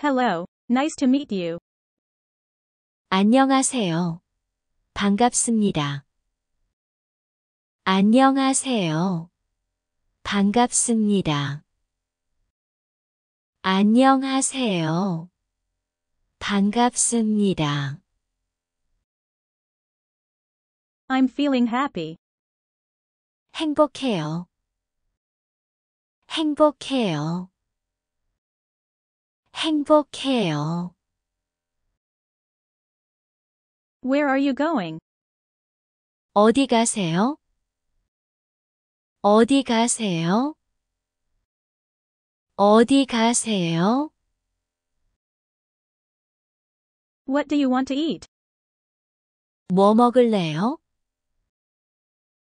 Hello. Nice to meet you. 안녕하세요. 반갑습니다. 안녕하세요. 반갑습니다. 안녕하세요. 반갑습니다. I'm feeling happy. 행복해요. 행복해요. 행복해요. Where are you going? 어디 가세요? 어디 가세요? 어디 가세요? What do you want to eat? 뭐 먹을래요?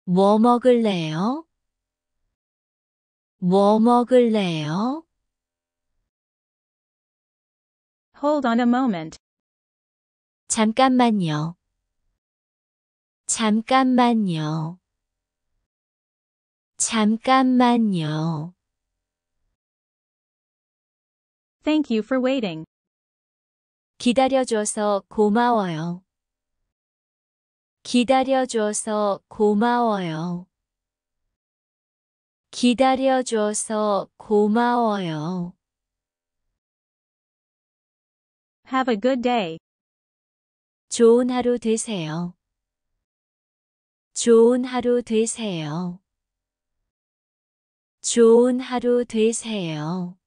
뭐 먹을래요? 뭐 먹을래요? Hold on a moment. 잠깐만요. 잠깐만요. 잠깐만요. Thank you for waiting. 기다려줘서 고마워요. 기다려줘서 고마워요. 기다려줘서 고마워요. Have a good day. 좋은 하루 되세요. 좋은 하루 되세요. 좋은 하루 되세요.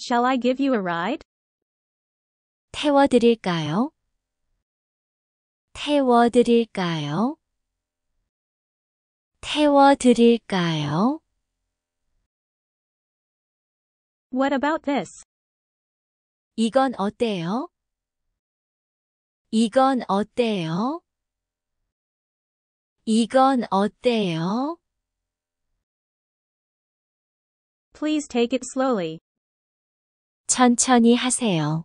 Shall I give you a ride? 태워드릴까요? 태워드릴까요? 태워드릴까요? What about this? 이건 어때요? 이건 어때요? 이건 어때요? Please take it slowly. 천천히 하세요.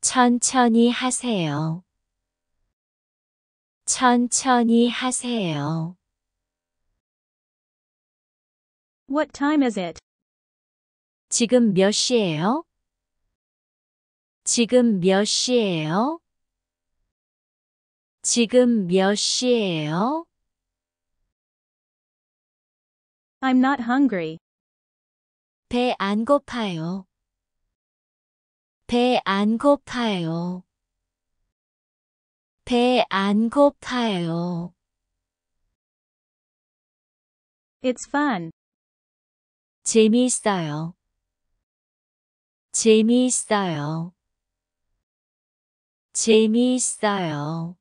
천천히 하세요. 천천히 하세요. What time is it? 지금 몇 시예요? 지금 몇 시예요? 지금 몇 시예요? I'm not hungry. 배 안 고파요. 배 안 고파요. 배 안 고파요. It's fun. 재미있어요. 재미있어요. 재미있어요.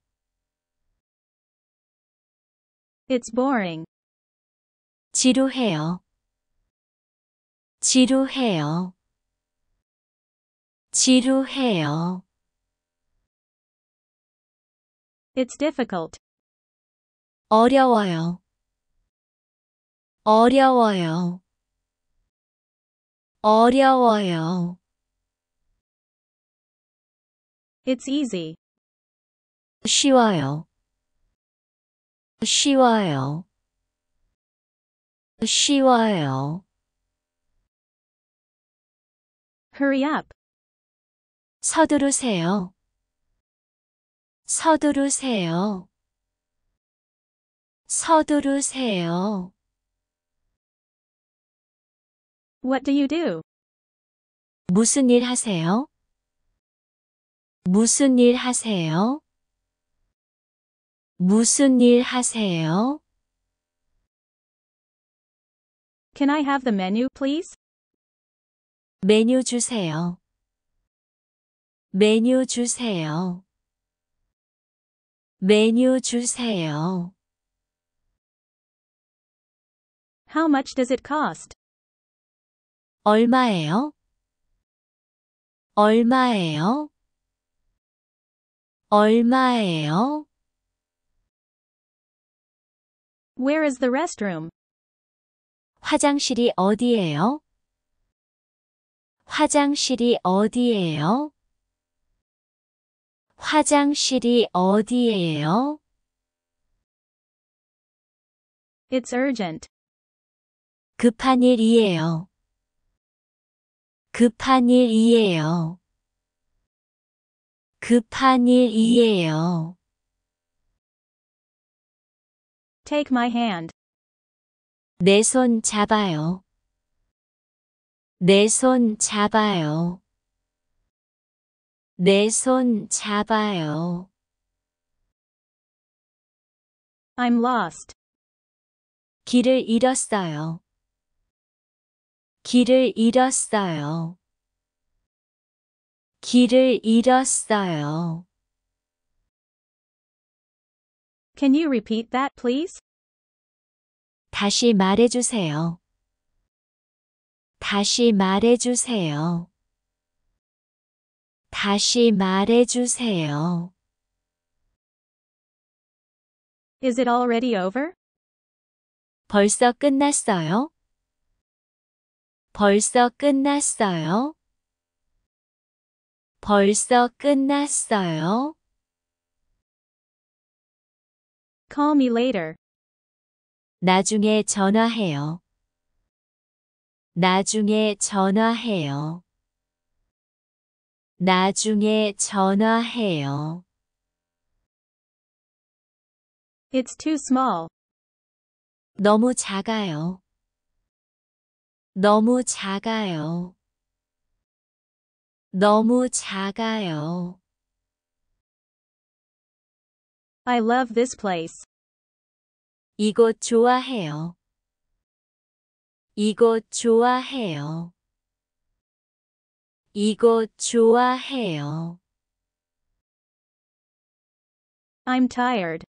It's boring. 지루해요. 지루해요. 지루해요. It's difficult. 어려워요. 어려워요. 어려워요. It's easy. 쉬워요. 쉬워요. 쉬워요. Hurry up. 서두르세요. 서두르세요. 서두르세요. What do you do? 무슨 일 하세요? 무슨 일 하세요? 무슨 일 하세요? Can I have the menu, please? 메뉴 주세요. 메뉴 주세요. 메뉴 주세요. How much does it cost? 얼마예요? 얼마예요? 얼마예요? Where is the restroom? 화장실이 어디예요? 화장실이 어디예요? 화장실이 어디예요? It's urgent. 급한 일이에요. 급한 일이에요. 급한 일이에요. Take my hand. 내 손 잡아요. 내 손 잡아요. 내 손 잡아요. I'm lost. 길을 잃었어요. 길을 잃었어요. 길을 잃었어요. Can you repeat that, please? 다시 말해주세요. 다시 말해주세요. 다시 말해주세요. Is it already over? 벌써 끝났어요? 벌써 끝났어요? 벌써 끝났어요? Call me later. 나중에 전화해요. 나중에 전화해요. 나중에 전화해요. It's too small. 너무 작아요. 너무 작아요. 너무 작아요. I love this place. 이곳 좋아해요. 이곳 좋아해요. 이곳 좋아해요. I'm tired.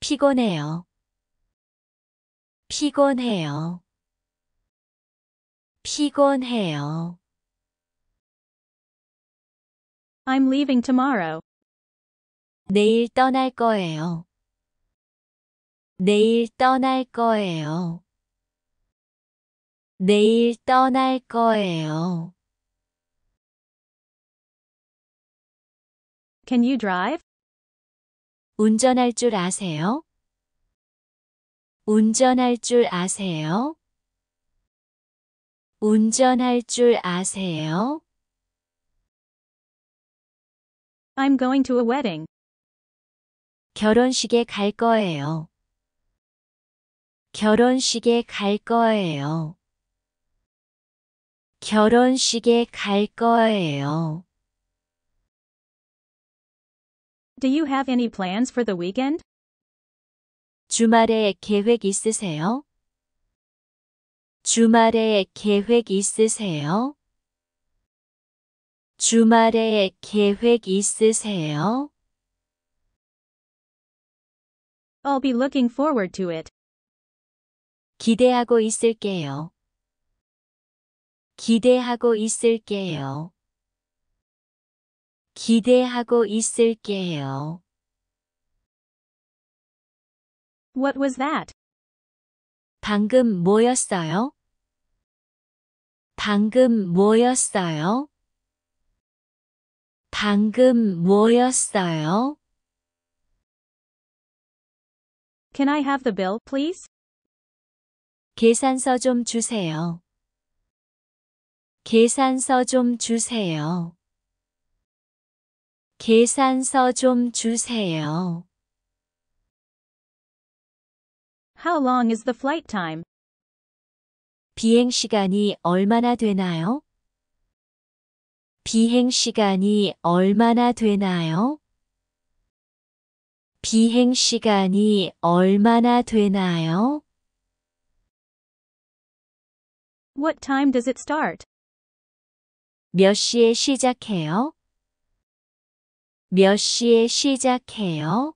피곤해요. 피곤해요. 피곤해요. I'm leaving tomorrow. 내일 떠날 거예요. 내일 떠날 거예요. 내일 떠날 거예요. Can you drive? 운전할 줄 아세요? 운전할 줄 아세요? 운전할 줄 아세요? I'm going to a wedding. 결혼식에 갈 거예요. 결혼식에 갈 거예요. 결혼식에 갈 거예요. Do you have any plans for the weekend? 주말에 계획 있으세요? 주말에 계획 있으세요? 주말에 계획 있으세요? I'll be looking forward to it. 기대하고 있을게요. 기대하고 있을게요. 기대하고 있을게요. What was that? 방금 뭐였어요? 방금 뭐였어요? 방금 뭐였어요? Can I have the bill, please? 계산서 좀 주세요. 계산서 좀 주세요. 계산서 좀 주세요. How long is the flight time? 비행 시간이 얼마나 되나요? 비행 시간이 얼마나 되나요? 비행 시간이 얼마나 되나요? What time does it start? 몇 시에 시작해요? 몇 시에 시작해요?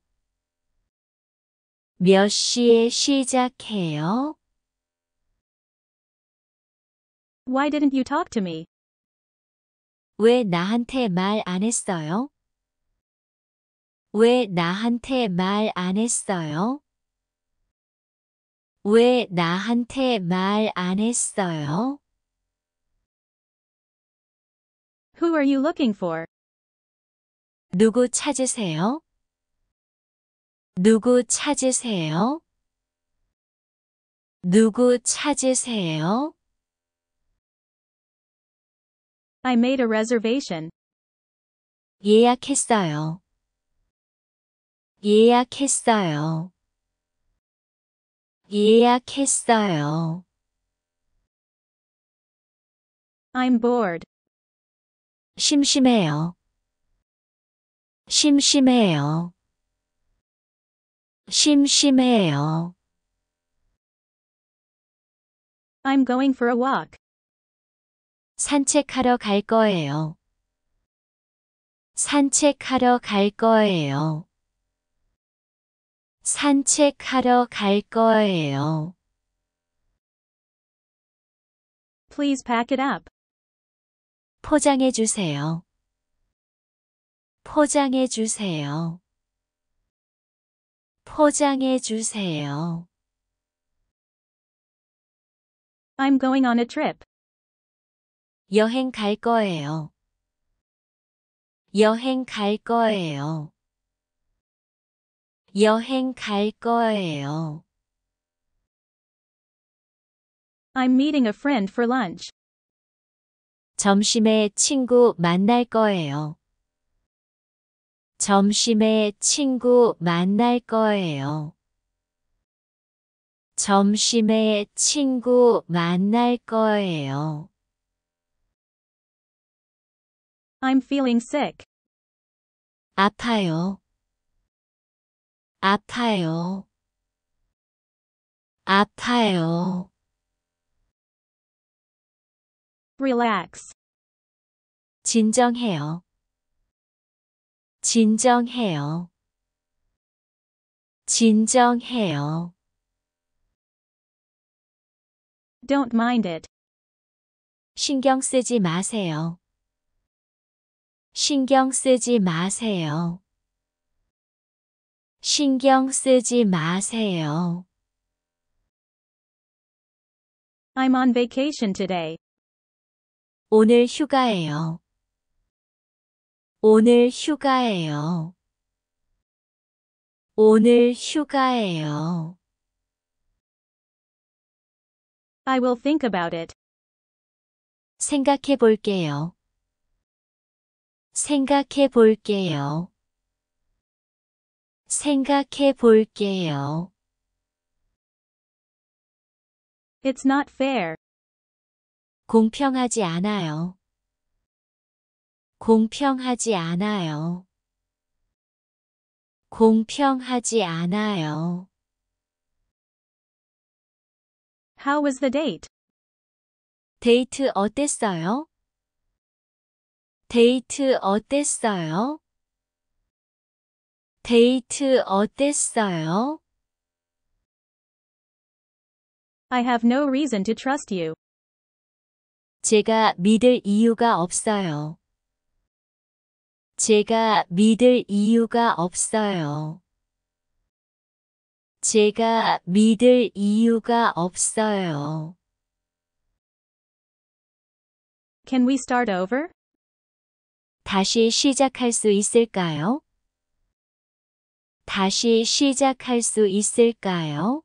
몇 시에 시작해요? Why didn't you talk to me? 왜 나한테 말 안 했어요? 왜 나한테 말안 했어요? 왜 나한테 말 안 했어요? Who are you looking for? 누구 찾으세요? 누구 찾으세요? 누구 찾으세요? I made a reservation. 예약했어요. 예약했어요. 예약했어요. I'm bored. 심심해요. 심심해요. 심심해요. I'm going for a walk. 산책하러 갈 거예요. 산책하러 갈 거예요. 산책하러 갈 거예요. Please pack it up. 포장해 주세요. 포장해 주세요. 포장해 주세요. I'm going on a trip. 여행 갈 거예요. 여행 갈 거예요. 여행 갈 거예요. I'm meeting a friend for lunch. 점심에 친구 만날 거예요. 점심에 친구 만날 거예요. 점심에 친구 만날 거예요. I'm feeling sick. 아파요. 아파요. 아파요. relax. 진정해요. 진정해요. 진정해요. Don't mind it. 신경 쓰지 마세요. 신경 쓰지 마세요. 신경 쓰지 마세요. I'm on vacation today. 오늘 휴가예요. 오늘 휴가예요. 오늘 휴가예요. I will think about it. 생각해 볼게요. 생각해 볼게요. 생각해 볼게요. It's not fair. 공평하지 않아요. 공평하지 않아요. 공평하지 않아요. How was the date? 데이트 어땠어요? 데이트 어땠어요? 데이트 어땠어요? I have no reason to trust you. 제가 믿을 이유가 없어요. 제가 믿을 이유가 없어요. 제가 믿을 이유가 없어요. Can we start over? 다시 시작할 수 있을까요? 다시 시작할 수 있을까요?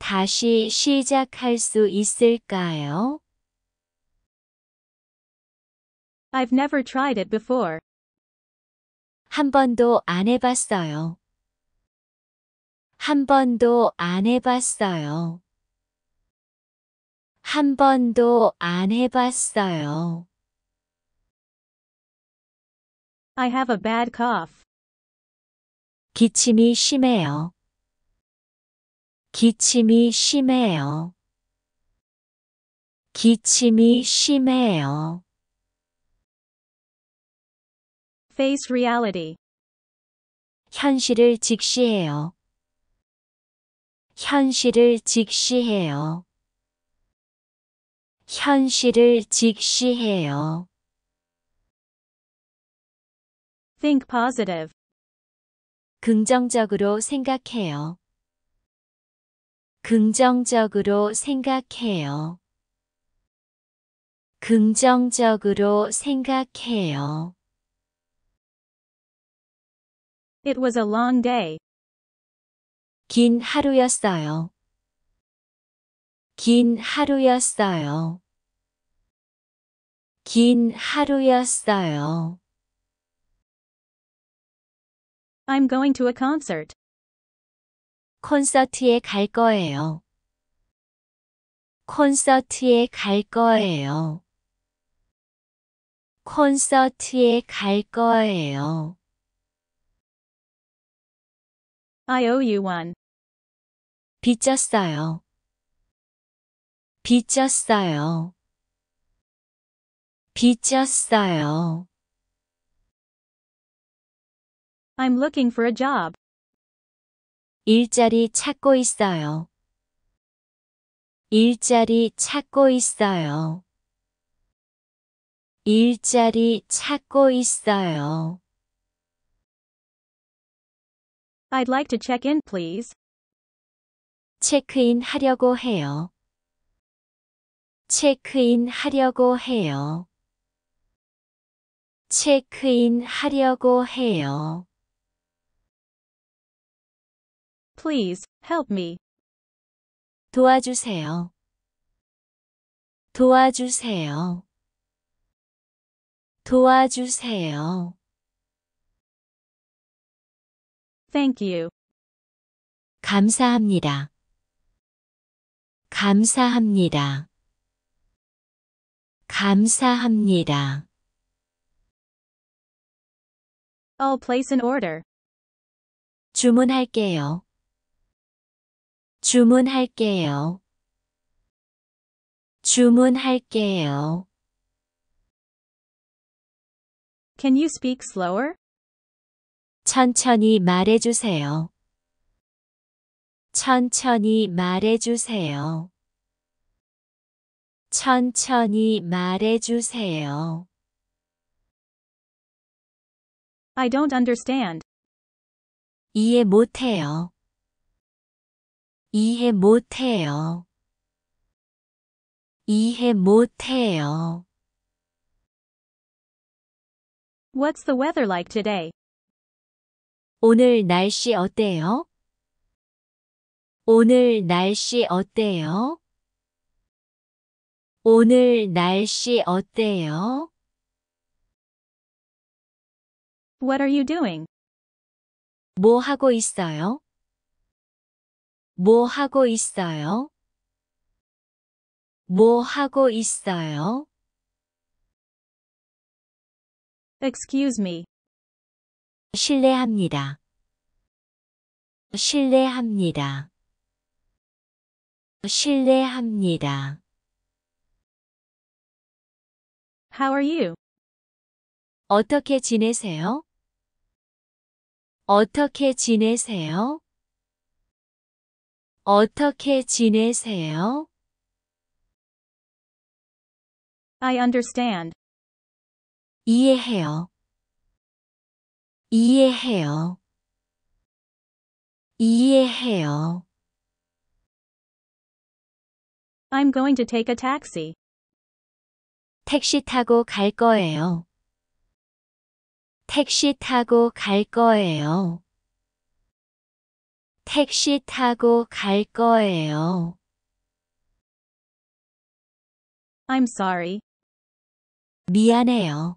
다시 시작할 수 있을까요? I've never tried it before. 한 번도 안 해봤어요. 한 번도 안 해봤어요. 한 번도 안 해봤어요. I have a bad cough. 기침이 심해요. 기침이 심해요. 기침이 심해요. Face reality. 현실을 직시해요. 현실을 직시해요. 현실을 직시해요. Think positive. 긍정적으로 생각해요. 긍정적으로 생각해요. 긍정적으로 생각해요. It was a long day. 긴 하루였어요. 긴 하루였어요. 긴 하루였어요. I'm going to a concert. 콘서트에 갈 거예요. 콘서트에 갈 거예요. 콘서트에 갈 거예요. I owe you one. 빚졌어요. 빚졌어요. 빚졌어요. I'm looking for a job. 일자리 찾고 있어요. 일자리 찾고 있어요. 일자리 찾고 있어요. I'd like to check in, please. 체크인 하려고 해요. 체크인 하려고 해요. 체크인 하려고 해요. Please, help me. 도와주세요. 도와주세요. 도와주세요. Thank you. 감사합니다. 감사합니다. 감사합니다. I'll place an order. 주문할게요. 주문할게요. 주문할게요. Can you speak slower? 천천히 말해주세요. 천천히 말해주세요. 천천히 말해주세요. I don't understand. 이해 못해요. 이해 못해요. 이해 못해요. What's the weather like today? 오늘 날씨 어때요? 오늘 날씨 어때요? 오늘 날씨 어때요? What are you doing? 뭐 하고 있어요? 뭐 하고 있어요? 뭐 하고 있어요? Excuse me. 실례합니다. 실례합니다. 실례합니다. How are you? 어떻게 지내세요? 어떻게 지내세요? 어떻게 지내세요? I understand. 이해해요. 이해해요. 이해해요. I'm going to take a taxi. 택시 타고 갈 거예요. 택시 타고 갈 거예요. 택시 타고 갈 거예요. I'm sorry. 미안해요.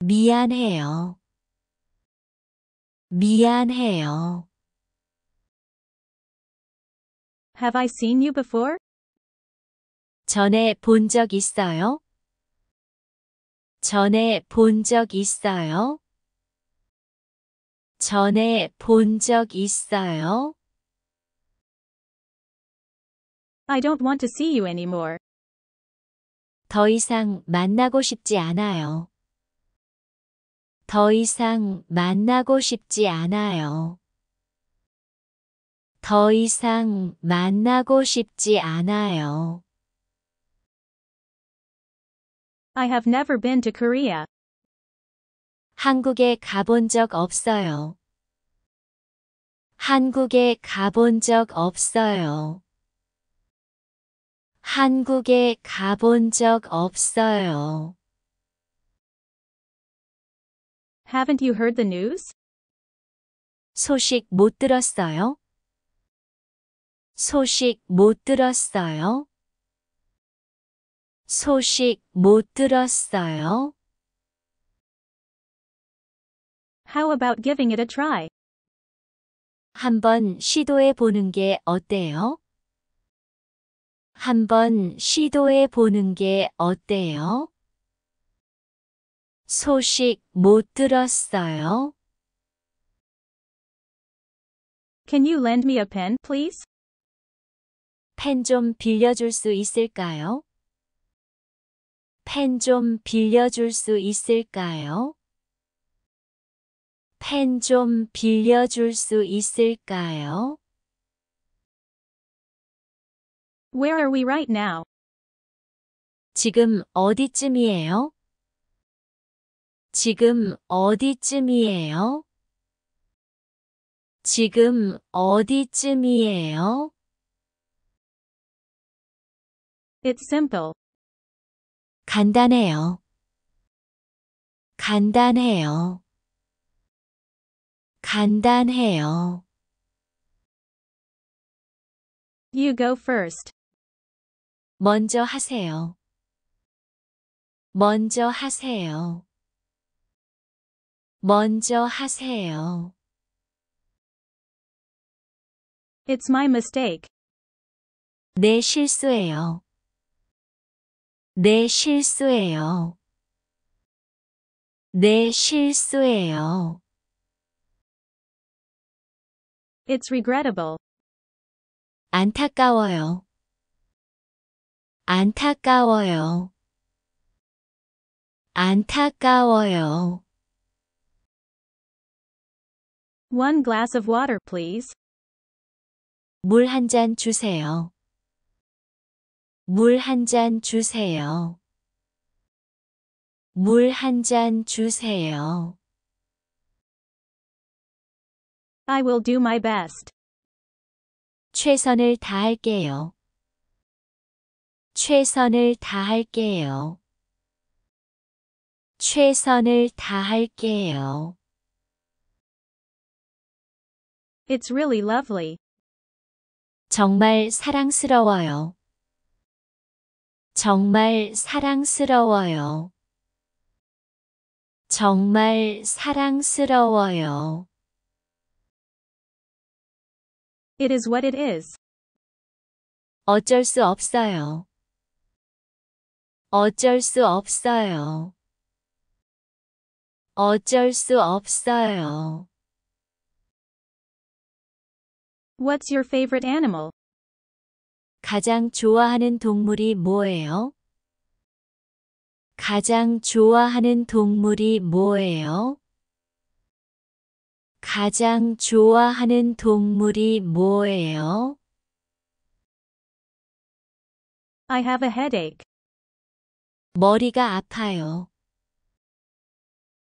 미안해요. 미안해요. Have I seen you before? 전에 본 적 있어요? 전에 본 적 있어요? 전에 본 적 있어요? I don't want to see you anymore. 더 이상 만나고 싶지 않아요. 더 이상 만나고 싶지 않아요. 더 이상 만나고 싶지 않아요. I have never been to Korea. 한국에 가본 적 없어요. 한국에 가본 적 없어요. 한국에 가본 적 없어요. Haven't you heard the news? 소식 못 들었어요? 소식 못 들었어요? 소식 못 들었어요? How about giving it a try? 한 번 시도해 보는 게 어때요? 한 번 시도해 보는 게 어때요? 소식 못 들었어요. Can you lend me a pen, please? 펜 좀 빌려줄 수 있을까요? 펜좀 빌려줄 수 있을까요? 펜좀 빌려줄 수 있을까요? Where are we right now? 지금 어디쯤이에요? 지금 어디쯤이에요? 지금 어디쯤이에요? It's simple. 간단해요. 간단해요. 간단해요. You go first. 먼저 하세요. 먼저 하세요. 먼저 하세요. It's my mistake. 내 실수예요. 내 실수예요. 내 실수예요. It's regrettable. 안타까워요. 안타까워요. 안타까워요. One glass of water, please. 물 한 잔 주세요. 물 한 잔 주세요. 물 한 잔 주세요. I will do my best. 최선을 다할게요. 최선을 다할게요. 최선을 다할게요. It's really lovely. 정말 사랑스러워요. 정말 사랑스러워요. 정말 사랑스러워요. It is what it is. 어쩔 수 없어요. 어쩔 수 없어요. 어쩔 수 없어요. What's your favorite animal? 가장 좋아하는 동물이 뭐예요? 가장 좋아하는 동물이 뭐예요? 가장 좋아하는 동물이 뭐예요? I have a headache. 머리가 아파요.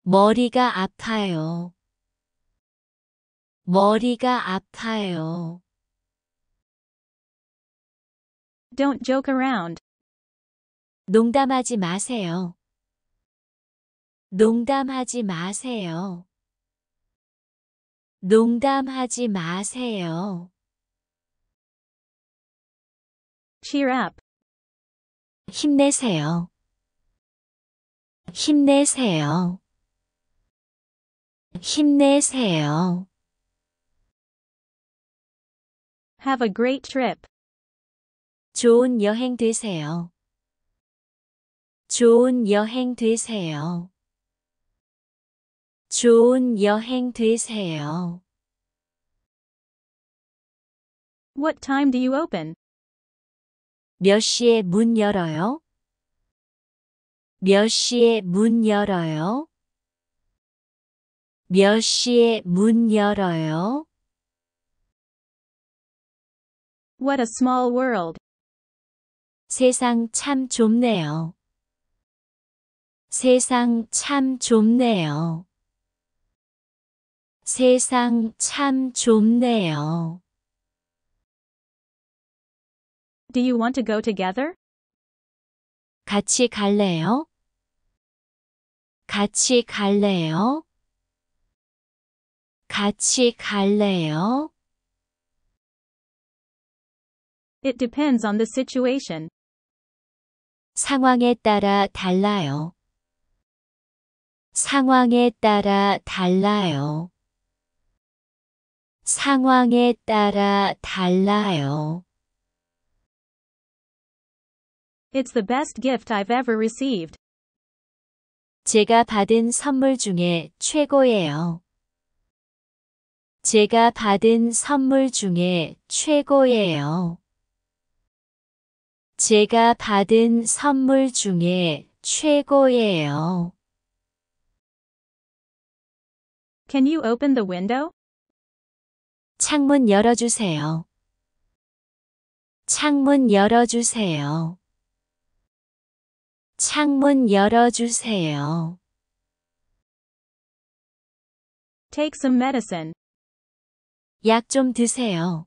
머리가 아파요. 머리가 아파요. Don't joke around. 농담하지 마세요. 농담하지 마세요. 농담하지 마세요. Cheer up. 힘내세요. 힘내세요. 힘내세요. Have a great trip. 좋은 여행 되세요. 좋은 여행 되세요. 좋은 여행 되세요. What time do you open? 몇 시에 문 열어요? 몇 시에 문 열어요? 몇 시에 문 열어요? What a small world. 세상 참 좁네요. 세상 참 좁네요. 세상 참 좁네요. Do you want to go together? 같이 갈래요? 같이 갈래요? 같이 갈래요? It depends on the situation. 상황에 따라 달라요. 상황에 따라 달라요. 상황에 따라 달라요. It's the best gift I've ever received. 제가 받은 선물 중에 최고예요. 제가 받은 선물 중에 최고예요. 제가 받은 선물 중에 최고예요. Can you open the window? 창문 열어주세요. 창문 열어주세요. 창문 열어주세요. Take some medicine. 약 좀 드세요.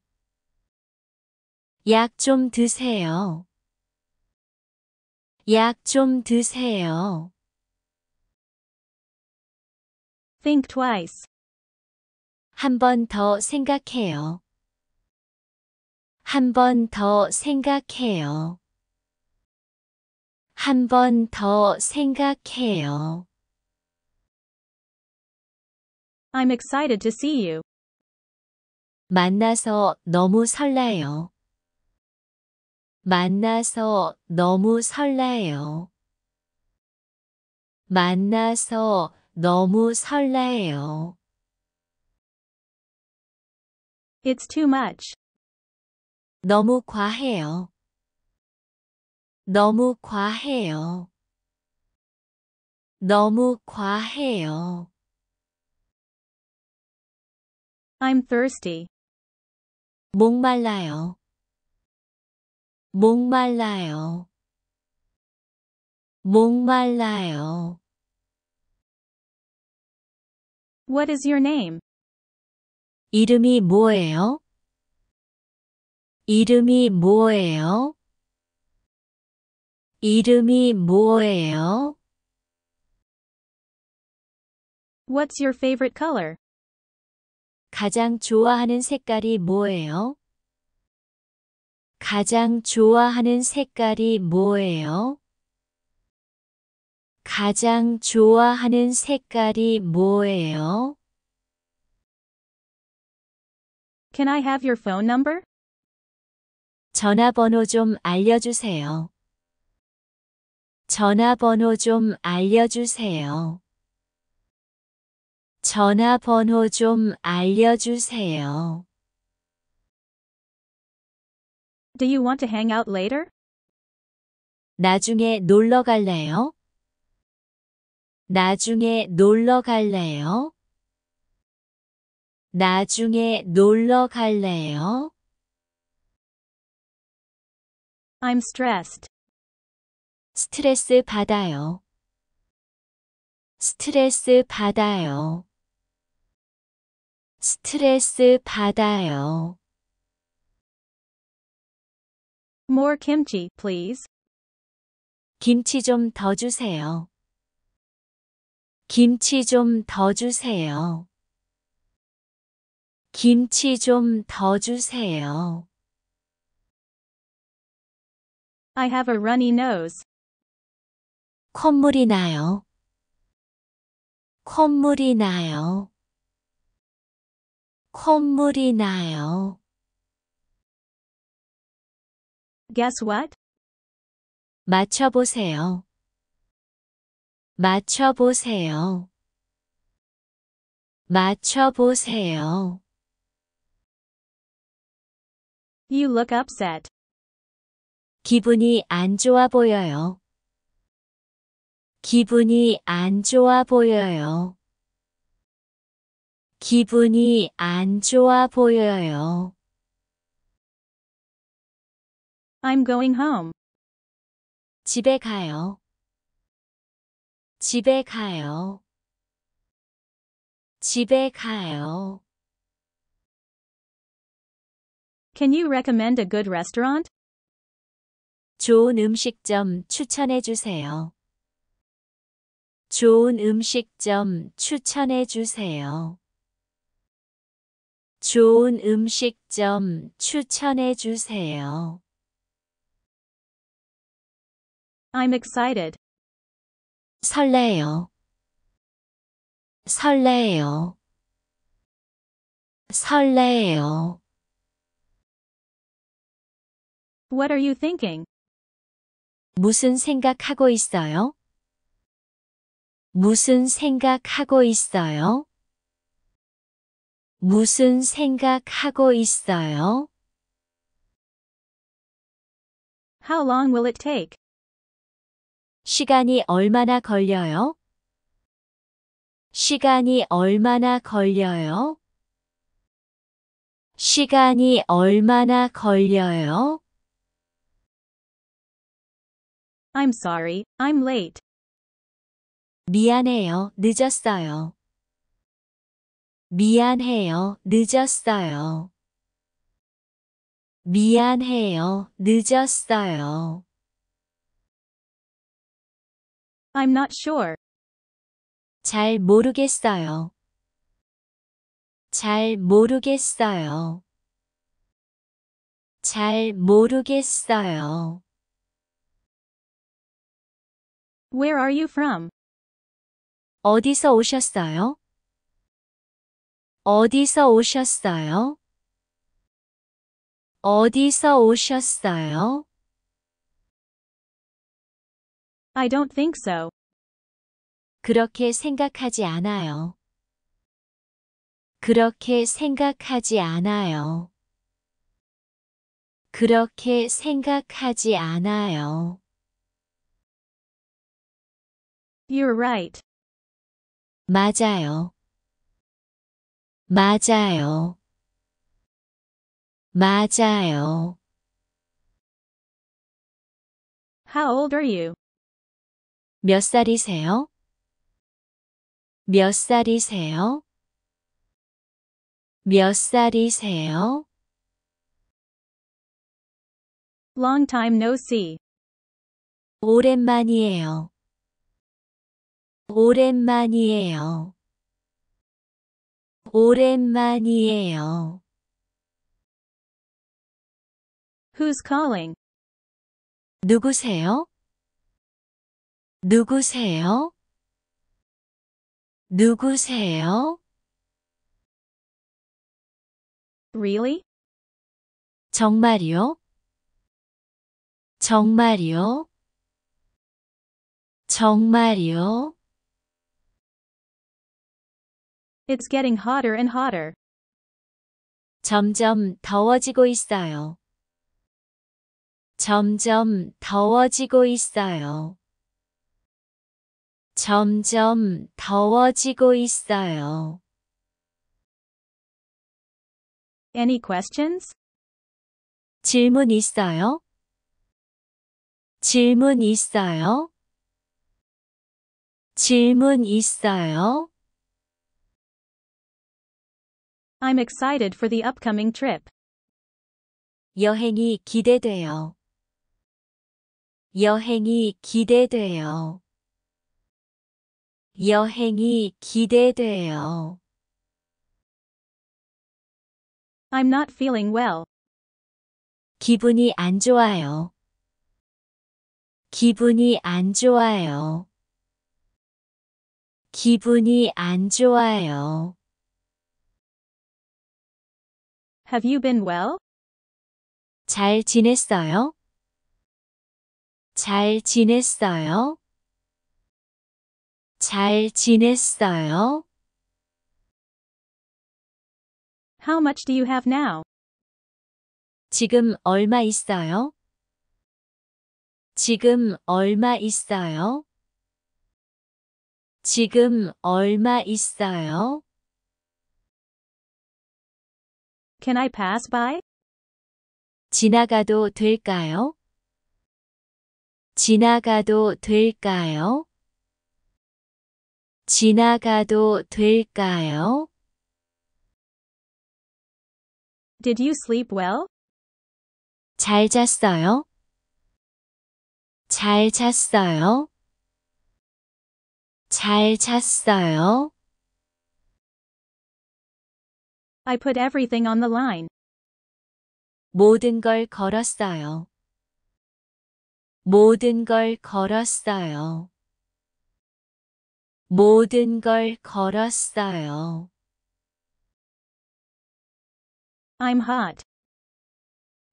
약 좀 드세요. 약 좀 드세요. Think twice. 한번더 생각해요. 한번더 생각해요. 한번 더 생각해요. I'm excited to see you. 만나서 너무 설레요. 만나서 너무 설레요. 만나서 너무 설레요. It's too much. 너무 과해요. 너무 과해요. 너무 과해요. I'm thirsty. 목말라요. 목말라요. 목말라요. What is your name? 이름이 뭐예요? 이름이 뭐예요? 이름이 뭐예요? What's your favorite color? 가장 좋아하는 색깔이 뭐예요? 가장 좋아하는 색깔이 뭐예요? 가장 좋아하는 색깔이 뭐예요? Can I have your phone number? 전화번호 좀 알려주세요. 전화번호 좀 알려주세요. 전화번호 좀 알려주세요. Do you want to hang out later? 나중에 놀러 갈래요? 나중에 놀러 갈래요? 나중에 놀러 갈래요? I'm stressed. 스트레스 받아요. 스트레스 받아요. 스트레스 받아요. More kimchi, please. 김치 좀 더 주세요. 김치 좀 더 주세요. 김치 좀 더 주세요. I have a runny nose. 콧물이 나요. 콧물이 나요. 콧물이 나요. Guess what? 맞춰보세요. 맞춰보세요. 맞춰보세요. You look upset. 기분이 안 좋아 보여요. 기분이 안 좋아 보여요. 기분이 안 좋아 보여요. I'm going home. 집에 가요. 집에 가요. 집에 가요. Can you recommend a good restaurant? 좋은 음식점 추천해 주세요. 좋은 음식점 추천해 주세요. 좋은 음식점 추천해 주세요. I'm excited. 설레요. 설레요. 설레요. What are you thinking? 무슨 생각하고 있어요? 무슨 생각하고 있어요? 무슨 생각하고 있어요? How long will it take? 시간이 얼마나 걸려요? 시간이 얼마나 걸려요? 시간이 얼마나 걸려요? I'm sorry, I'm late. 미안해요, 늦었어요. 미안해요, 늦었어요. 미안해요, 늦었어요. I'm not sure. 잘 모르겠어요. 잘 모르겠어요. 잘 모르겠어요. Where are you from? 어디서 오셨어요? 어디서 오셨어요? 어디서 오셨어요? I don't think so. 그렇게 생각하지 않아요. 그렇게 생각하지 않아요. 그렇게 생각하지 않아요. You're right. 맞아요. 맞아요. 맞아요. How old are you? 몇 살이세요? 몇 살이세요? 몇 살이세요? Long time no see. 오랜만이에요. 오랜만이에요. 오랜만이에요. Who's calling? 누구세요? 누구세요? 누구세요? Really? 정말이요? 정말이요? 정말이요? It's getting hotter and hotter. 점점 더워지고 있어요. 점점 더워지고 있어요. 점점 더워지고 있어요. Any questions? 질문 있어요? 질문 있어요? 질문 있어요? I'm excited for the upcoming trip. 여행이 기대돼요. 여행이 기대돼요. 여행이 기대돼요. I'm not feeling well. 기분이 안 좋아요. 기분이 안 좋아요. 기분이 안 좋아요. Have you been well? 잘 지냈어요? 잘 지냈어요? 잘 지냈어요? How much do you have now? 지금 얼마 있어요? 지금 얼마 있어요? 지금 얼마 있어요? Can I pass by? 지나가도 될까요? 지나가도 될까요? 지나가도 될까요? Did you sleep well? 잘 잤어요? 잘 잤어요? 잘 잤어요? I put everything on the line. 모든 걸 걸었어요. 모든 걸 걸었어요. 모든 걸 걸었어요. I'm hot.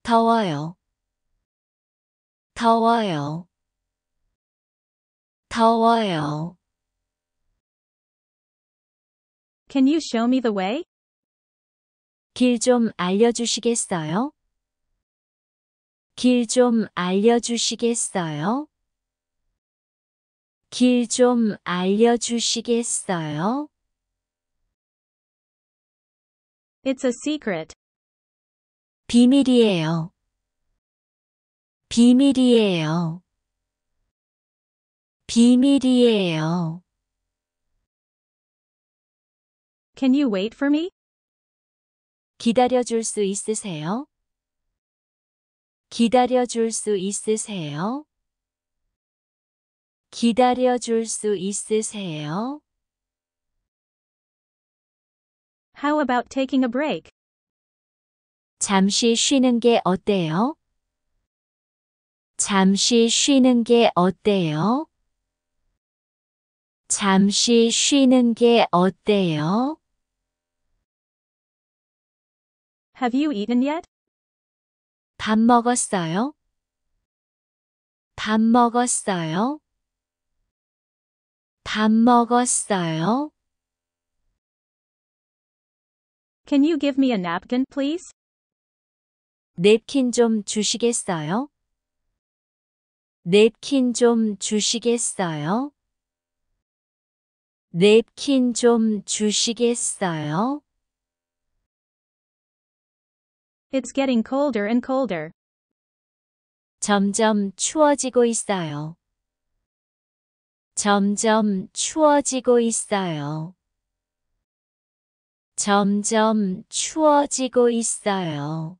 더워요. 더워요. 더워요. Can you show me the way? 길좀 알려주시겠어요? 길 좀 알려주시겠어요? 길 좀 알려주시겠어요? It's a secret. 비밀이에요. 비밀이에요. 비밀이에요. Can you wait for me? 기다려줄 수 있으세요? 기다려줄 수 있으세요? 기다려줄 수 있으세요? How about taking a break? 잠시 쉬는 게 어때요? 잠시 쉬는 게 어때요? 잠시 쉬는 게 어때요? Have you eaten yet? 밥 먹었어요? 밥 먹었어요? 밥 먹었어요? Can you give me a napkin, please? 냅킨 좀 주시겠어요? 냅킨 좀 주시겠어요? 냅킨 좀 주시겠어요? It's getting colder and colder. 점점 추워지고 있어요. 점점 추워지고 있어요. 점점 추워지고 있어요.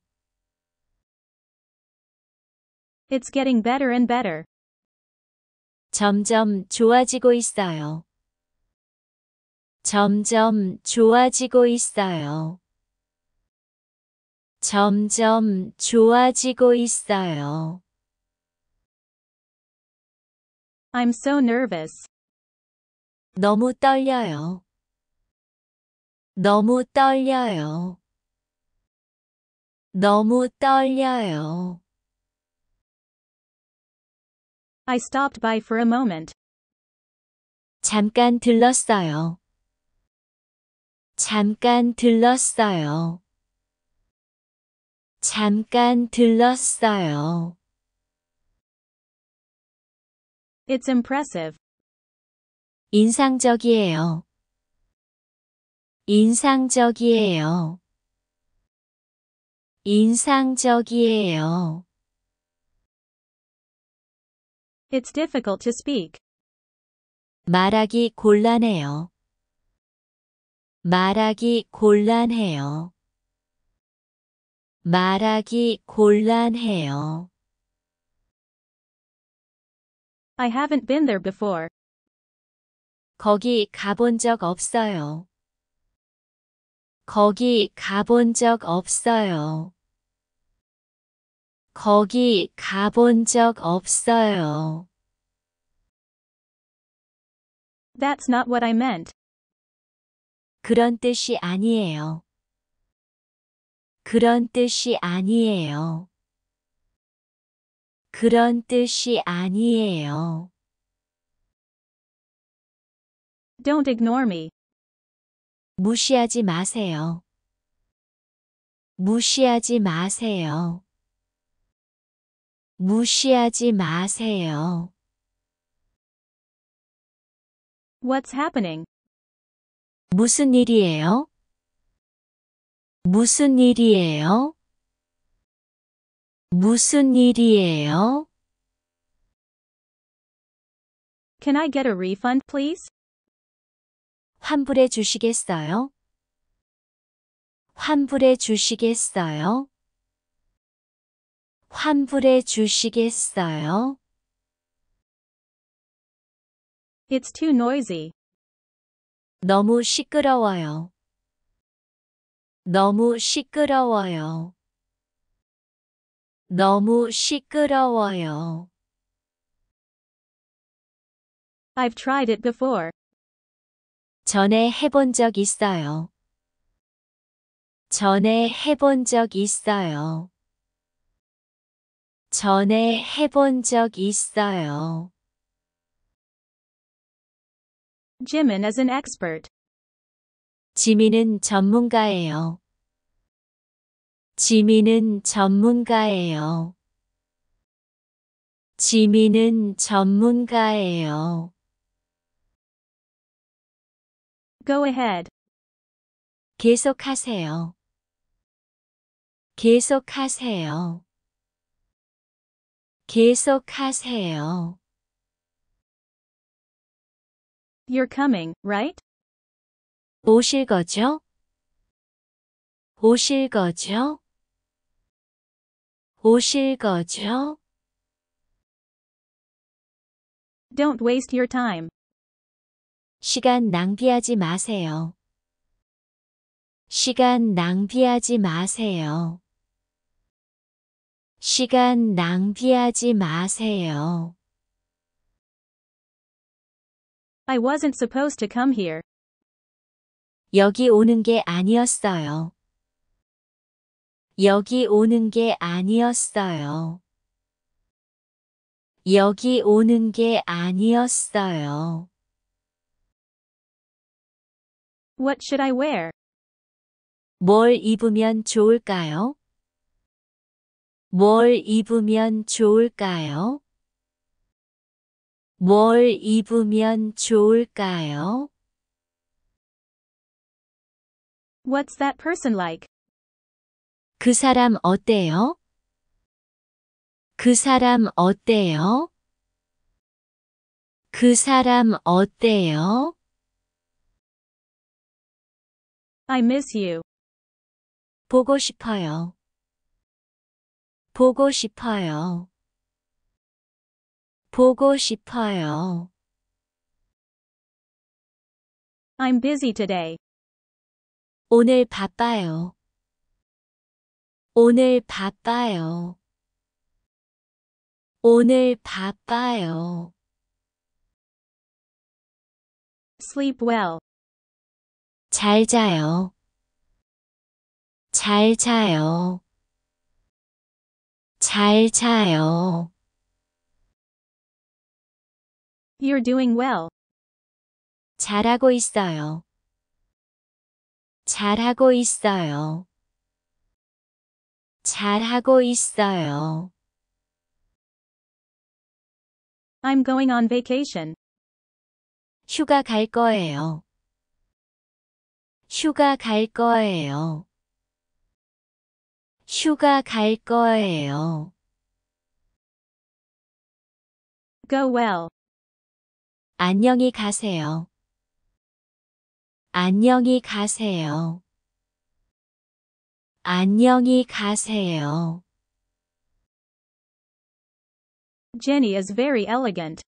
It's getting better and better. 점점 좋아지고 있어요. 점점 좋아지고 있어요. 점점 좋아지고 있어요. I'm so nervous. 너무 떨려요. 너무 떨려요. 너무 떨려요. I stopped by for a moment. 잠깐 들렀어요. 잠깐 들렀어요. 잠깐 들렀어요. It's impressive. 인상적이에요. 인상적이에요. 인상적이에요. It's difficult to speak. 말하기 곤란해요. 말하기 곤란해요. 말하기 곤란해요. I haven't been there before. 거기 가본 적 없어요. 거기 가본 적 없어요. 거기 가본 적 없어요. That's not what I meant. 그런 뜻이 아니에요. 그런 뜻이 아니에요. 그런 뜻이 아니에요. Don't ignore me. 무시하지 마세요. 무시하지 마세요. 무시하지 마세요. What's happening? 무슨 일이에요? 무슨 일이에요? 무슨 일이에요? Can I get a refund, please? 환불해 주시겠어요? 환불해 주시겠어요? 환불해 주시겠어요? It's too noisy. 너무 시끄러워요. 너무 시끄러워요. 너무 시끄러워요. I've tried it before. 전에 해본 적 있어요. 전에 해본 적 있어요. 전에 해본 적 있어요. Jimin is an expert. 지민은 전문가예요. 지민은 전문가예요. 지민은 전문가예요. Go ahead. 계속하세요. 계속하세요. 계속하세요. You're coming, right? 오실 거죠? 오실 거죠? 오실 거죠? Don't waste your time. 시간 낭비하지 마세요. 시간 낭비하지 마세요. 시간 낭비하지 마세요. I wasn't supposed to come here. 여기 오는 게 아니었어요. 여기 오는 게 아니었어요. 여기 오는 게 아니었어요. What should I wear? 뭘 입으면 좋을까요? 뭘 입으면 좋을까요? 뭘 입으면 좋을까요? What's that person like? 그 사람 어때요? 그 사람 어때요? 그 사람 어때요? I miss you. 보고 싶어요. 보고 싶어요. 보고 싶어요. I'm busy today. 오늘 바빠요. 오늘 바빠요. 오늘 바빠요. sleep well. 잘 자요. 잘 자요. 잘 자요. You're doing well. 잘하고 있어요. 잘하고 있어요. 잘하고 있어요. I'm going on vacation. 휴가 갈 거예요. 휴가 갈 거예요. 휴가 갈 거예요. Go well. 안녕히 가세요. 안녕히 가세요. 안녕히 가세요. Jenny is very elegant.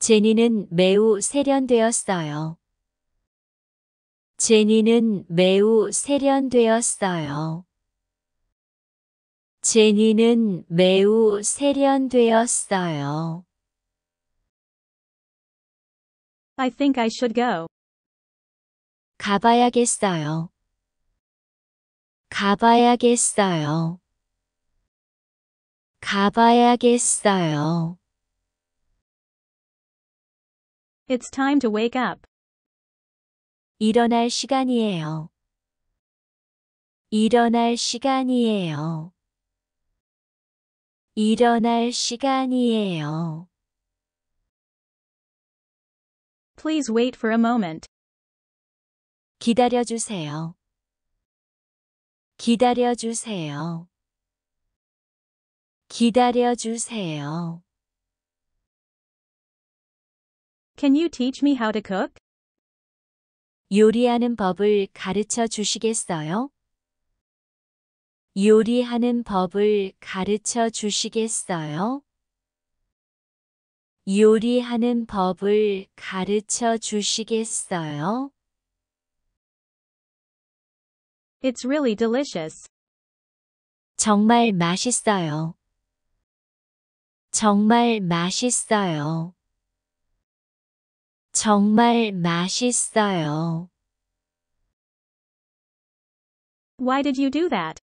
제니는 매우 세련되었어요. 제니는 매우 세련되었어요. 제니는 매우 세련되었어요. I think I should go. 가봐야겠어요. 가봐야겠어요. 가봐야겠어요. It's time to wake up. 일어날 시간이에요. 일어날 시간이에요. 일어날 시간이에요. Please wait for a moment. 기다려주세요. 기다려주세요. 기다려주세요. Can you teach me how to cook? 요리하는 법을 가르쳐 주시겠어요? 요리하는 법을 가르쳐 주시겠어요? 요리하는 법을 가르쳐 주시겠어요? It's really delicious. 정말 맛있어요. 정말 맛있어요. 정말 맛있어요. Why did you do that?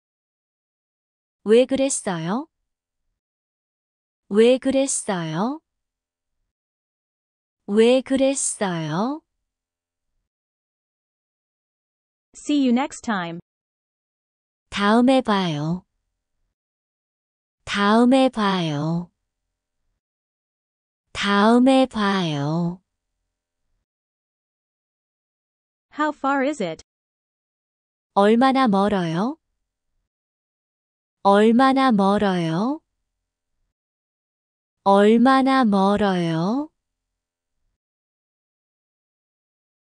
왜 그랬어요? 왜 그랬어요? 왜 그랬어요? See you next time. 다음에 봐요. 다음에 봐요. 다음에 봐요. How far is it? 얼마나 멀어요? 얼마나 멀어요? 얼마나 멀어요?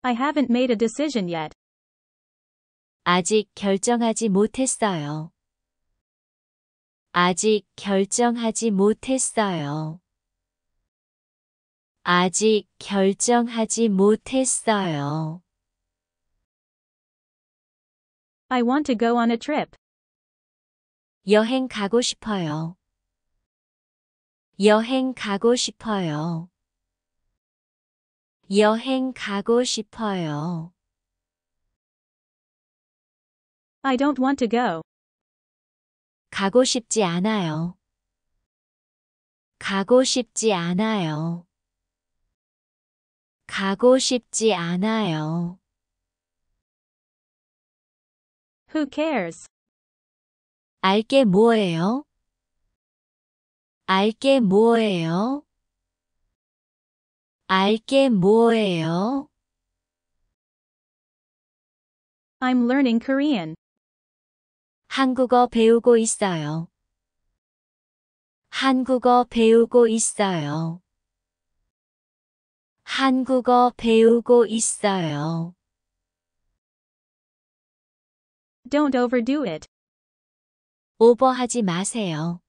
I haven't made a decision yet. 아직 결정하지 못했어요. 아직 결정하지 못했어요. 아직 결정하지 못했어요. I want to go on a trip. 여행 가고 싶어요. 여행 가고 싶어요. 여행 가고 싶어요. I don't want to go. 가고 싶지 않아요. 가고 싶지 않아요. 가고 싶지 않아요. Who cares? 알게 뭐예요? 알게 뭐예요? 알게 뭐예요? I'm learning Korean. 한국어 배우고 있어요. 한국어 배우고 있어요. 한국어 배우고 있어요. Don't overdo it. 오버하지 마세요.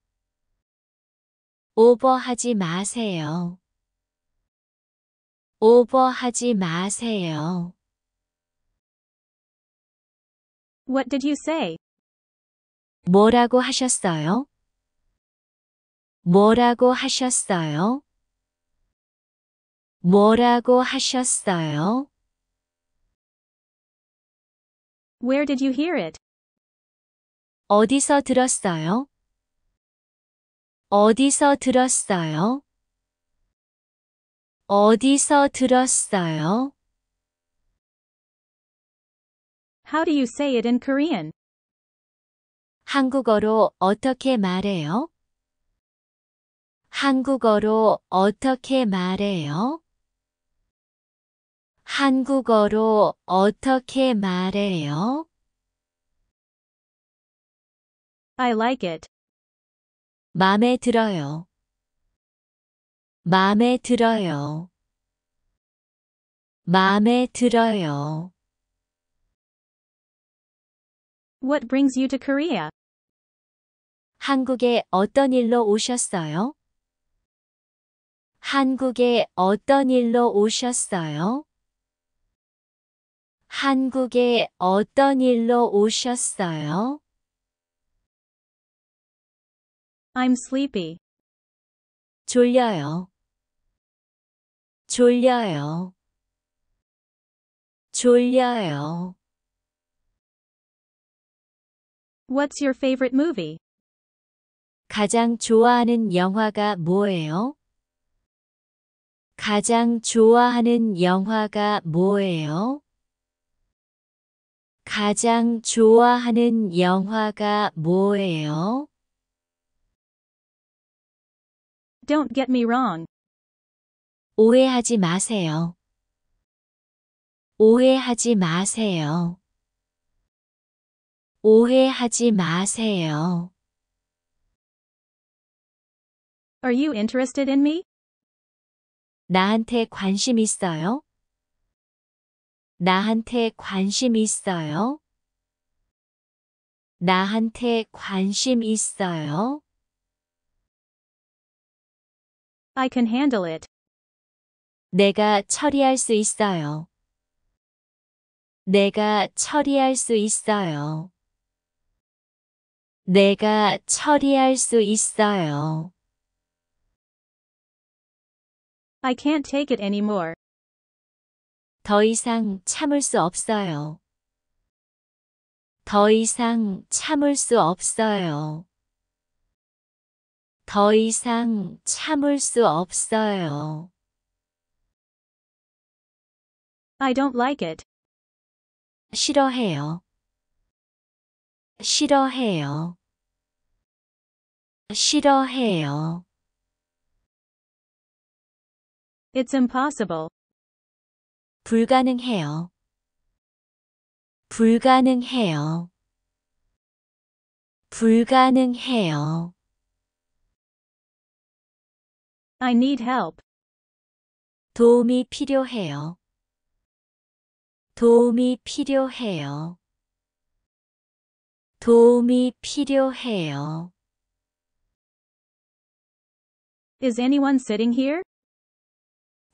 오버하지 마세요. 오버하지 마세요. What did you say? 뭐라고 하셨어요? 뭐라고 하셨어요? 뭐라고 하셨어요? Where did you hear it? 어디서 들었어요? 어디서 들었어요? 어디서 들었어요? How do you say it in Korean? 한국어로 어떻게 말해요? 한국어로 어떻게 말해요? 한국어로 어떻게 말해요? I like it. 마음에 들어요. 마음에 들어요. 마음에 들어요. What brings you to Korea? 한국에 어떤 일로 오셨어요? 한국에 어떤 일로 오셨어요? 한국에 어떤 일로 오셨어요? I'm sleepy. 졸려요. 졸려요. 졸려요. What's your favorite movie? 가장 좋아하는 영화가 뭐예요? 가장 좋아하는 영화가 뭐예요? 가장 좋아하는 영화가 뭐예요? Don't get me wrong. 오해하지 마세요. 오해하지 마세요. 오해하지 마세요. Are you interested in me? 나한테 관심 있어요? 나한테 관심 있어요? 나한테 관심 있어요? I can handle it. 내가 처리할 수 있어요. 내가 처리할 수 있어요. 내가 처리할 수 있어요. I can't take it anymore. 더 이상 참을 수 없어요. 더 이상 참을 수 없어요. 더 이상 참을 수 없어요. I don't like it. 싫어해요. 싫어해요. 싫어해요. It's impossible. 불가능해요. 불가능해요. 불가능해요. I need help. 도움이 필요해요. 도움이 필요해요. 도움이 필요해요. Is anyone sitting here?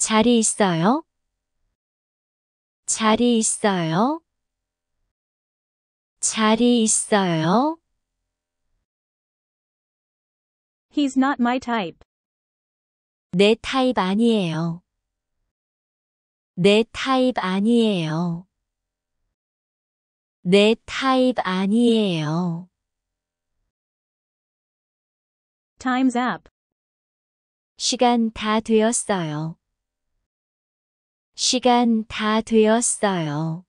자리 있어요? 자리 있어요? 자리 있어요? He's not my type. 내 타입 아니에요. 내 타입 아니에요. 내 타입 아니에요. Time's up. 시간 다 되었어요. 시간 다 되었어요.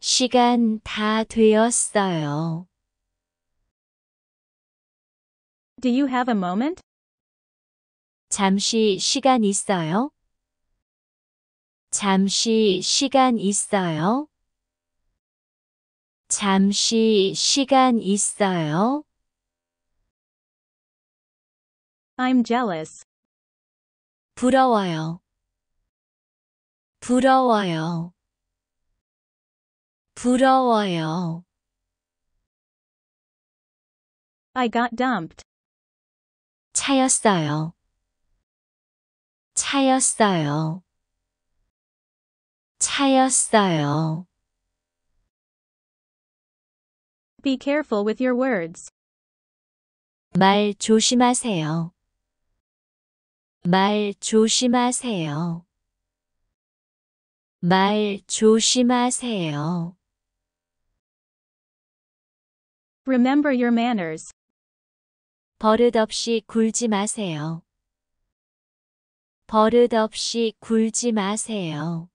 시간 다 되었어요. Do you have a moment? 잠시 시간 있어요? 잠시 시간 있어요? 잠시 시간 있어요? I'm jealous. 부러워요. 부러워요. 부러워요. I got dumped. 차였어요. 차였어요. 차였어요. Be careful with your words. 말 조심하세요. 말 조심하세요. 말 조심하세요. Remember your manners. 버릇없이 굴지 마세요. 버릇없이 굴지 마세요.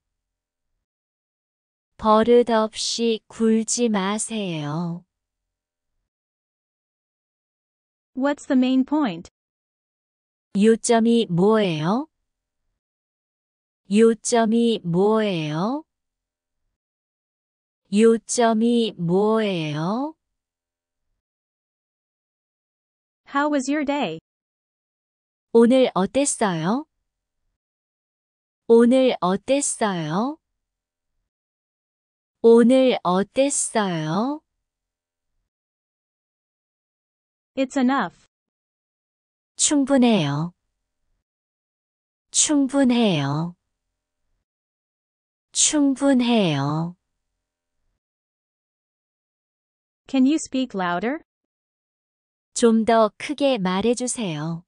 버릇없이 굴지 마세요. What's the main point? 요점이 뭐예요? 요점이 뭐예요? 요점이 뭐예요? How was your day? 오늘 어땠어요? 오늘 어땠어요? 오늘 어땠어요? It's enough. 충분해요. 충분해요. 충분해요. Can you speak louder? 좀 더 크게 말해주세요.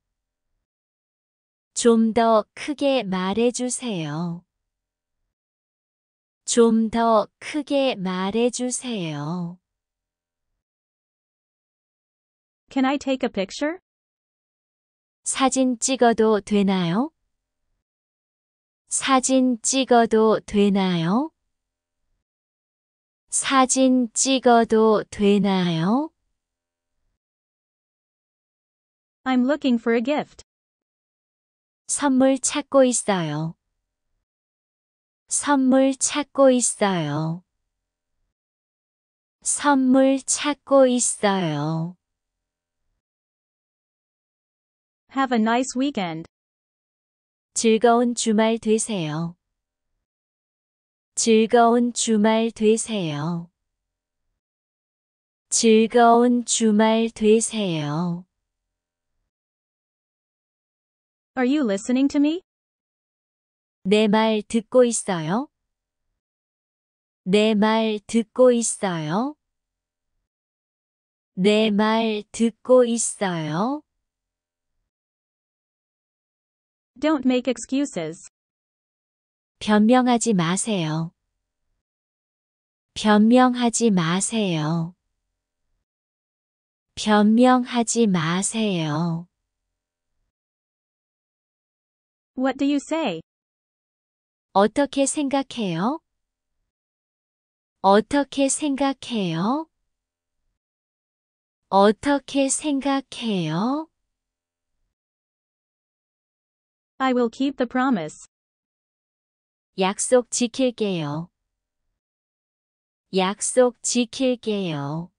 좀 더 크게 말해주세요. 좀 더 크게 말해주세요. Can I take a picture? 사진 찍어도 되나요? 사진 찍어도 되나요? 사진 찍어도 되나요? I'm looking for a gift. 선물 찾고 있어요. 선물 찾고 있어요. 선물 찾고 있어요. Have a nice weekend. 즐거운 주말 되세요. 즐거운 주말 되세요. 즐거운 주말 되세요. Are you listening to me? 내 말 듣고 있어요? 내 말 듣고 있어요? 내 말 듣고 있어요? Don't make excuses. 변명하지 마세요. 변명하지 마세요. 변명하지 마세요. What do you say? 어떻게 생각해요? 어떻게 생각해요? 어떻게 생각해요? I will keep the promise. 약속 지킬게요. 약속 지킬게요.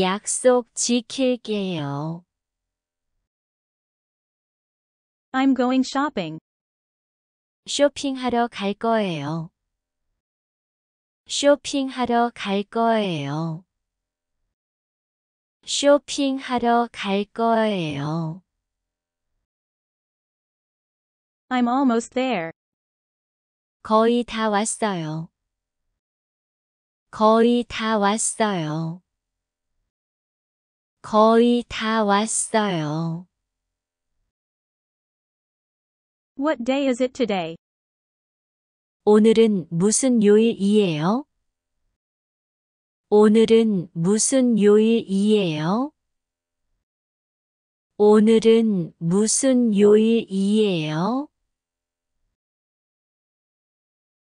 약속 지킬게요. I'm going shopping. 쇼핑하러 갈 거예요. 쇼핑하러 갈 거예요. 쇼핑하러 갈 거예요. I'm almost there. 거의 다 왔어요. 거의 다 왔어요. 거의 다 왔어요. What day is it today? 오늘은 무슨 요일이에요? 오늘은 무슨 요일이에요? 오늘은 무슨 요일이에요?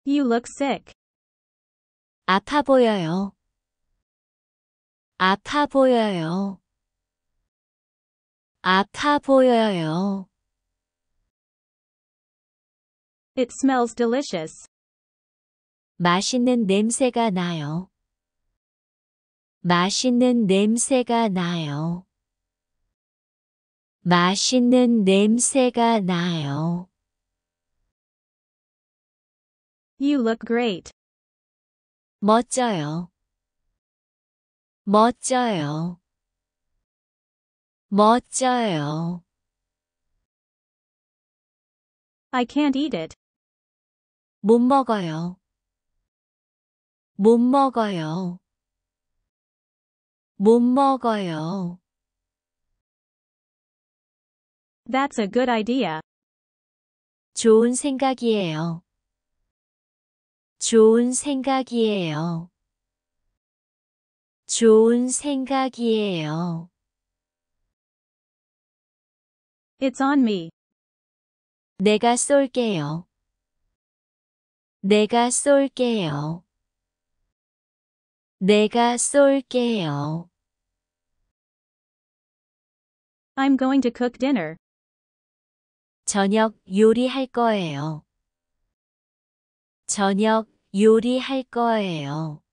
You look sick. 아파 보여요. 아파 보여요. 아파 보여요. It smells delicious. 맛있는 냄새가 나요. 맛있는 냄새가 나요. 맛있는 냄새가 나요. You look great. 멋져요. 멋져요. 멋져요. I can't eat it. 못 먹어요. 못 먹어요. 못 먹어요. That's a good idea. 좋은 생각이에요. 좋은 생각이에요. 좋은 생각이에요. It's on me. 내가 쏠게요. 내가 쏠게요. 내가 쏠게요. I'm going to cook dinner. 저녁 요리할 거예요. 저녁 요리할 거예요.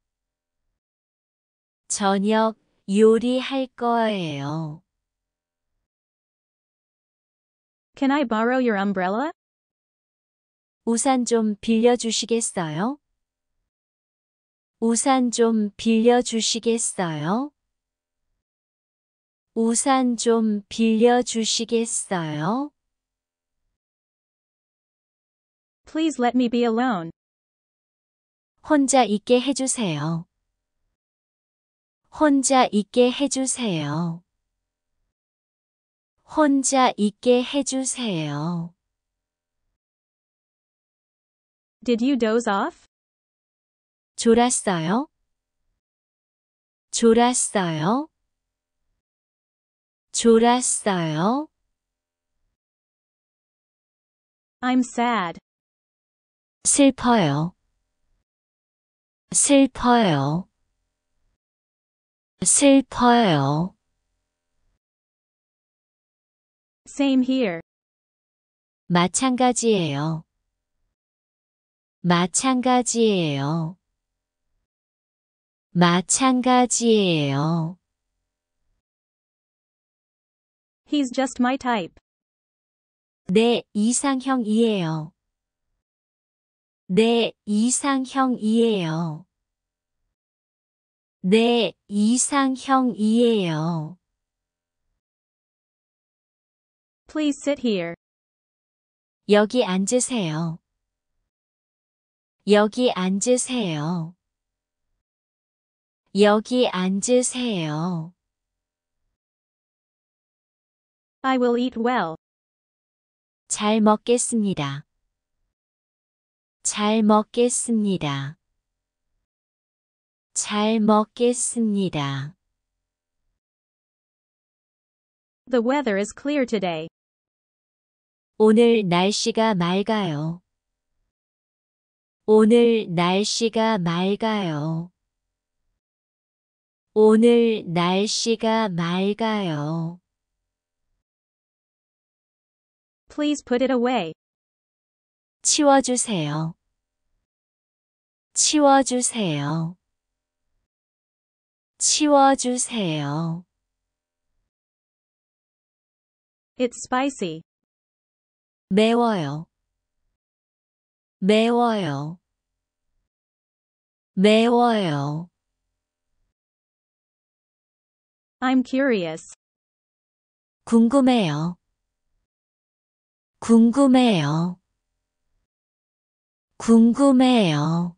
저녁 요리할 거예요. Can I borrow your umbrella? 우산 좀 빌려주시겠어요? 우산 좀 빌려주시겠어요? 우산 좀 빌려주시겠어요? Please let me be alone. 혼자 있게 해주세요. 혼자 있게 해주세요. 혼자 있게 해주세요. Did you doze off? 졸았어요? 졸았어요? 졸았어요? I'm sad. 슬퍼요. 슬퍼요. 슬퍼요. Same here. 마찬가지예요. 마찬가지예요. 마찬가지예요. He's just my type. 내 네, 이상형이에요. 내 네, 이상형이에요. 내 네, 이상형이에요. Please sit here. 여기 앉으세요. 여기 앉으세요. 여기 앉으세요. I will eat well. 잘 먹겠습니다. 잘 먹겠습니다. 잘 먹겠습니다. The weather is clear today. 오늘 날씨가 맑아요. 오늘 날씨가 맑아요. 오늘 날씨가 맑아요. Please put it away. 치워주세요. 치워주세요. 치워주세요. It's spicy. 매워요. 매워요. 매워요. I'm curious. 궁금해요. 궁금해요. 궁금해요.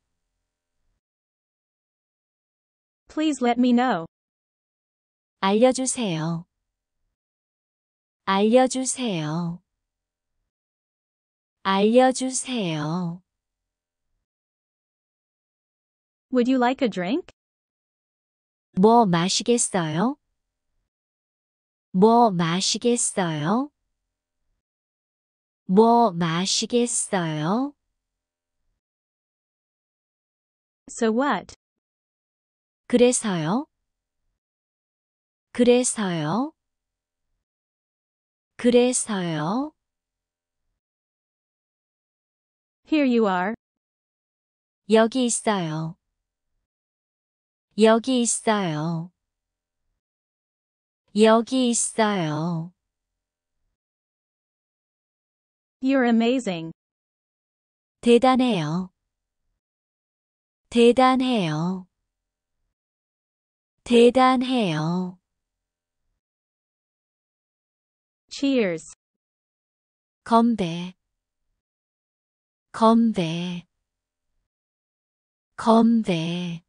Please let me know. 알려주세요. 알려주세요. 알려주세요. Would you like a drink? 뭐 마시겠어요? 뭐 마시겠어요? 뭐 마시겠어요? So what? 그래서요. 그래서요. 그래서요. Here you are. 여기 있어요. 여기 있어요. 여기 있어요. You're amazing. 대단해요. 대단해요. 대단해요. Cheers. 건배. 건배. 건배.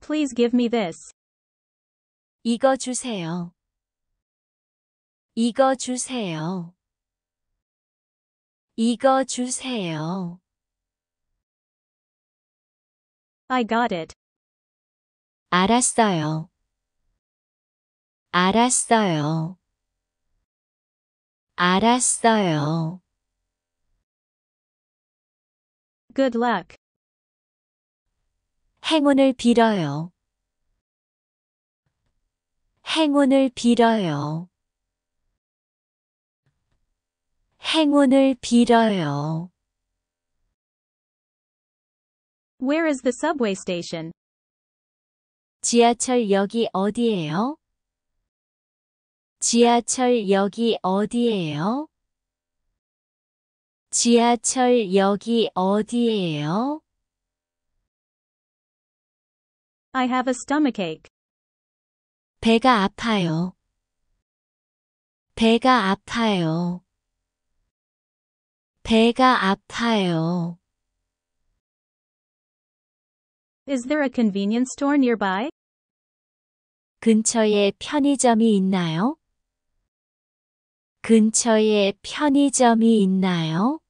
Please give me this. 이거 주세요. 이거 주세요. 이거 주세요. I got it. 알았어요. 알았어요. 알았어요. Good luck. 행운을 빌어요. 행운을 빌어요. 행운을 빌어요. Where is the subway station? 지하철역이 어디예요? 지하철역이 어디예요? 지하철역이 어디예요? I have a stomachache. 배가 아파요. 배가 아파요. 배가 아파요. Is there a convenience store nearby? 근처에 편의점이 있나요? 근처에 편의점이 있나요?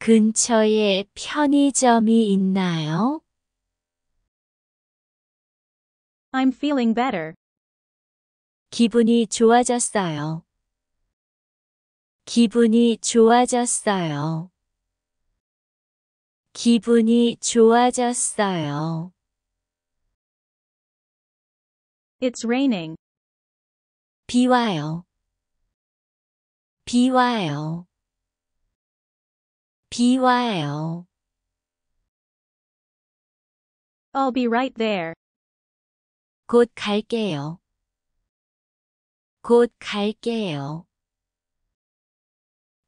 근처에 편의점이 있나요? I'm feeling better. 기분이 좋아졌어요. 기분이 좋아졌어요. 기분이 좋아졌어요. It's raining. 비 와요. 비 와요. 비 와요. I'll be right there. 곧 갈게요. 곧 갈게요.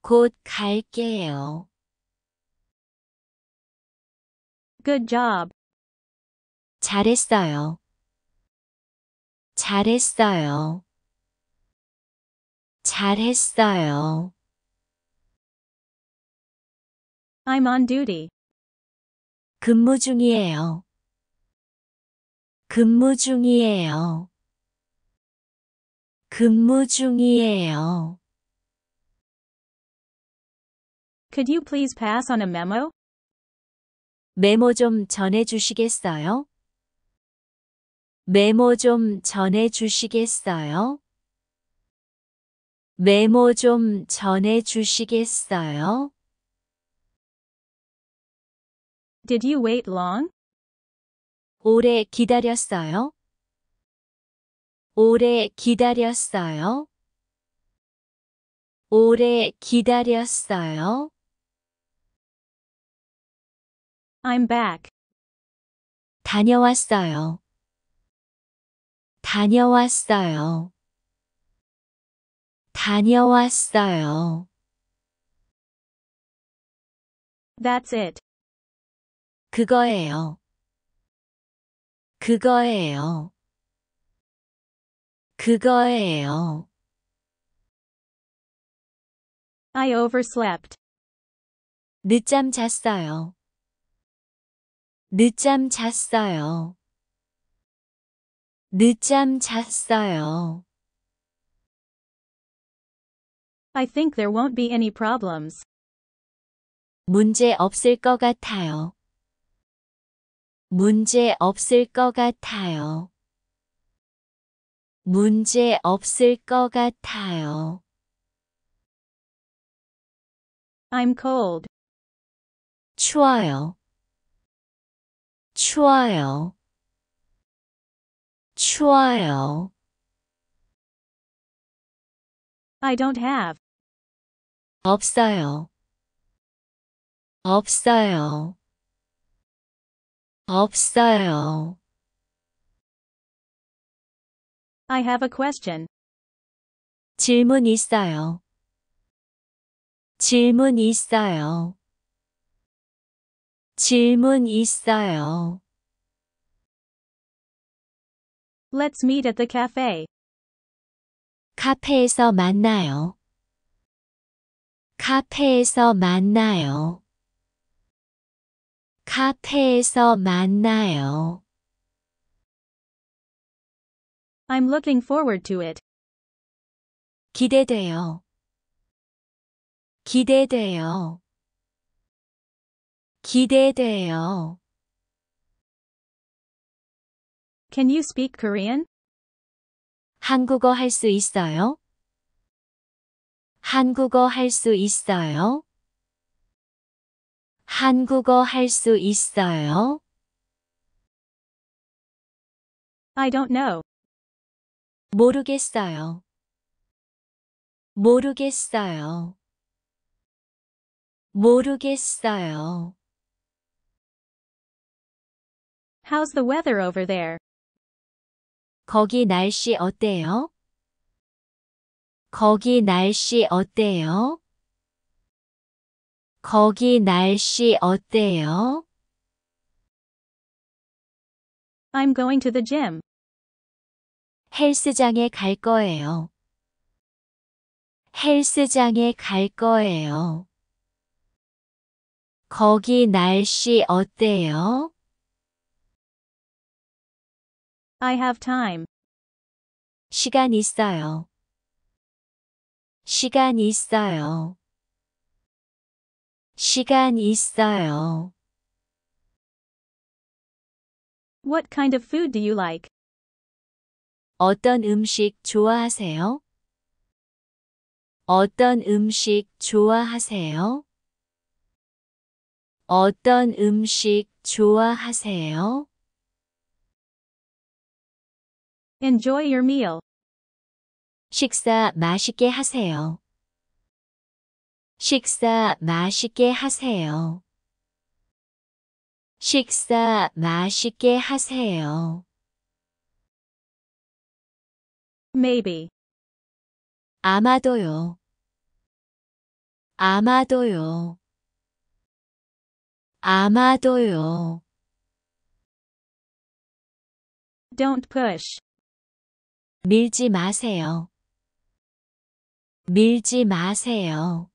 곧 갈게요. Good job. 잘했어요. 잘했어요. 잘했어요. I'm on duty. 근무 중이에요. 근무 중이에요. 근무 중이에요. Could you please pass on a memo? 메모 좀 전해주시겠어요? 메모 좀 전해주시겠어요? 메모 좀 전해주시겠어요? Did you wait long? 오래 기다렸어요? 오래 기다렸어요? 오래 기다렸어요? I'm back. 다녀왔어요. 다녀왔어요. 다녀왔어요. That's it. 그거예요. 그거예요. 그거예요. I overslept. 늦잠 잤어요. 늦잠 잤어요. 늦잠 잤어요. I think there won't be any problems. 문제 없을 것 같아요. 문제 없을 것 같아요. 문제 없을 것 같아요. I'm cold. 추워요 trial trial I don't have 없어요 없어요 없어요 I have a question 질문 있어요 질문 있어요 질문 있어요. Let's meet at the cafe. 카페에서 만나요. 카페에서 만나요. 카페에서 만나요. I'm looking forward to it. 기대돼요. 기대돼요. 기대돼요. Can you speak Korean? 한국어 할 수 있어요? 한국어 할 수 있어요? 한국어 할 수 있어요? I don't know. 모르겠어요. 모르겠어요. 모르겠어요. How's the weather over there? 거기 날씨 어때요? 거기 날씨 어때요? 거기 날씨 어때요? I'm going to the gym. 헬스장에 갈 거예요. 헬스장에 갈 거예요. 거기 날씨 어때요? I have time. 시간 있어요. 시간 있어요. 시간 있어요. What kind of food do you like? 어떤 음식 좋아하세요? 어떤 음식 좋아하세요? 어떤 음식 좋아하세요? Enjoy your meal. 식사 맛있게 하세요. 식사 맛있게 하세요. 식사 맛있게 하세요. Maybe. 아마도요. 아마도요. 아마도요. Don't push. 밀지 마세요. 밀지 마세요.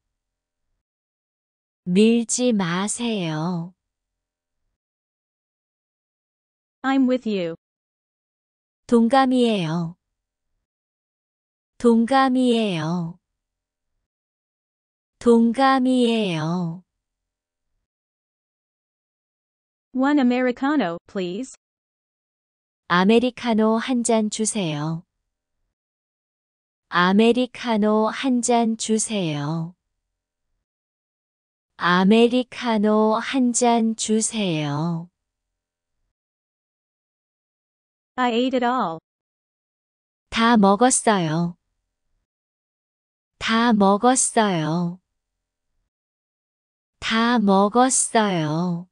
밀지 마세요. I'm with you. 동감이에요. 동감이에요. 동감이에요. One Americano, please. 아메리카노 한 잔 주세요. 아메리카노 한 잔 주세요. 아메리카노 한 잔 주세요. I ate it all. 다 먹었어요. 다 먹었어요. 다 먹었어요.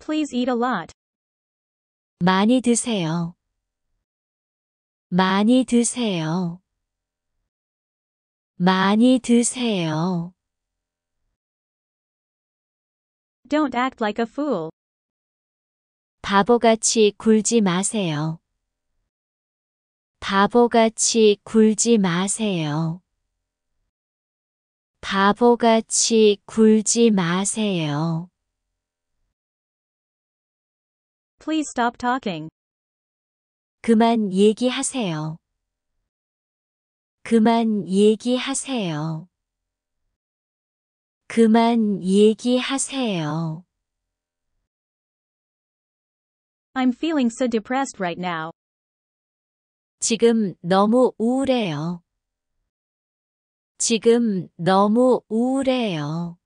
Please eat a lot. 많이 드세요. 많이 드세요. 많이 드세요. Don't act like a fool. 바보같이 굴지 마세요. 바보같이 굴지 마세요. 바보같이 굴지 마세요. Please stop talking. 그만 얘기하세요. 그만 얘기하세요. 그만 얘기하세요. I'm feeling so depressed right now. 지금 너무 우울해요. 지금 너무 우울해요.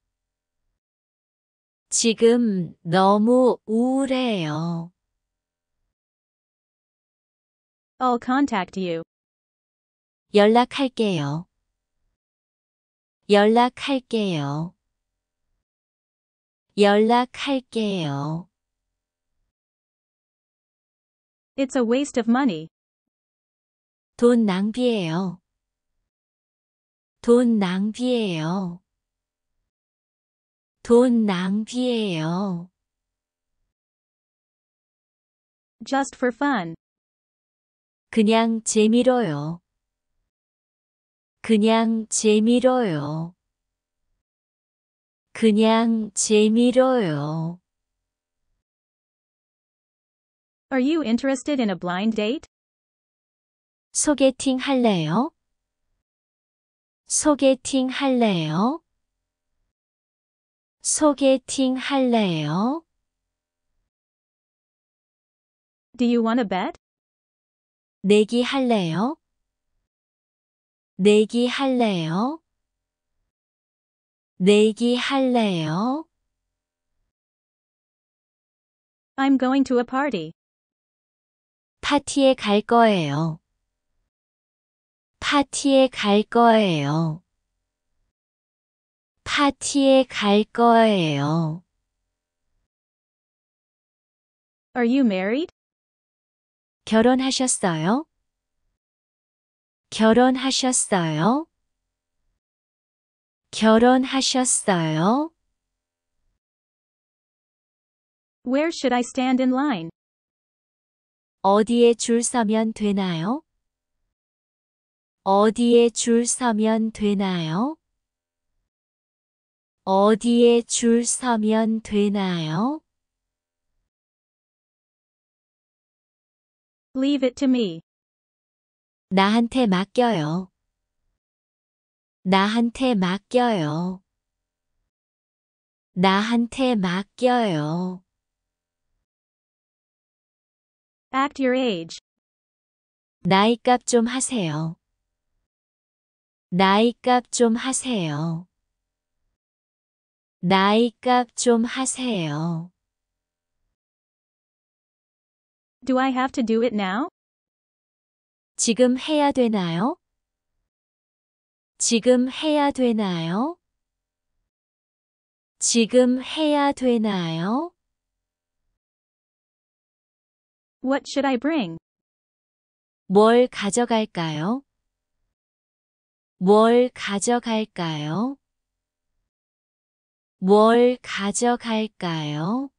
지금 너무 우울해요. I'll contact you. 연락할게요. 연락할게요. 연락할게요. It's a waste of money. 돈 낭비예요. 돈 낭비예요. 돈 낭비예요. Just for fun. 그냥 재미로요. 그냥 재미로요. 그냥 재미로요. Are you interested in a blind date? 소개팅 할래요? 소개팅 할래요? 소개팅 할래요? Do you want to bet? 내기 할래요? 내기 할래요? 내기 할래요? I'm going to a party. 파티에 갈 거예요. 파티에 갈 거예요. 파티에 갈 거예요. Are you married? 결혼하셨어요? 결혼하셨어요? 결혼하셨어요? Where should I stand in line? 어디에 줄 서면 되나요? 어디에 줄 서면 되나요? 어디에 줄 서면 되나요? Leave it to me. 나한테 맡겨요. 나한테 맡겨요. 나한테 맡겨요. Act your age. 나이값 좀 하세요. 나이값 좀 하세요. 나이값 좀 하세요. Do I have to do it now? 지금 해야 되나요? 지금 해야 되나요? 지금 해야 되나요? What should I bring? 뭘 가져갈까요? 뭘 가져갈까요? 뭘 가져갈까요?